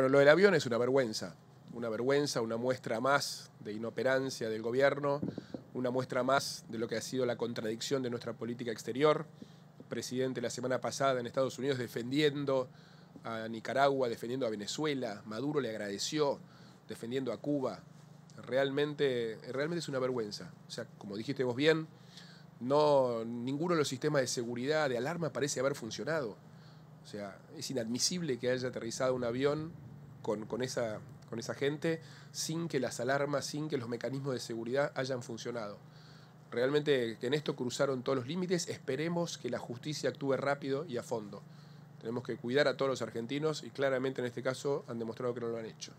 Bueno, lo del avión es una vergüenza, una vergüenza, una muestra más de inoperancia del gobierno, una muestra más de lo que ha sido la contradicción de nuestra política exterior. presidente la semana pasada en Estados Unidos defendiendo a Nicaragua, defendiendo a Venezuela, Maduro le agradeció, defendiendo a Cuba. Realmente, realmente es una vergüenza. O sea, como dijiste vos bien, no, ninguno de los sistemas de seguridad, de alarma, parece haber funcionado. O sea, es inadmisible que haya aterrizado un avión con, esa, esa gente sin que las alarmas, sin que los mecanismos de seguridad hayan funcionado. Realmente que en esto cruzaron todos los límites, esperemos que la justicia actúe rápido y a fondo. Tenemos que cuidar a todos los argentinos y claramente en este caso han demostrado que no lo han hecho.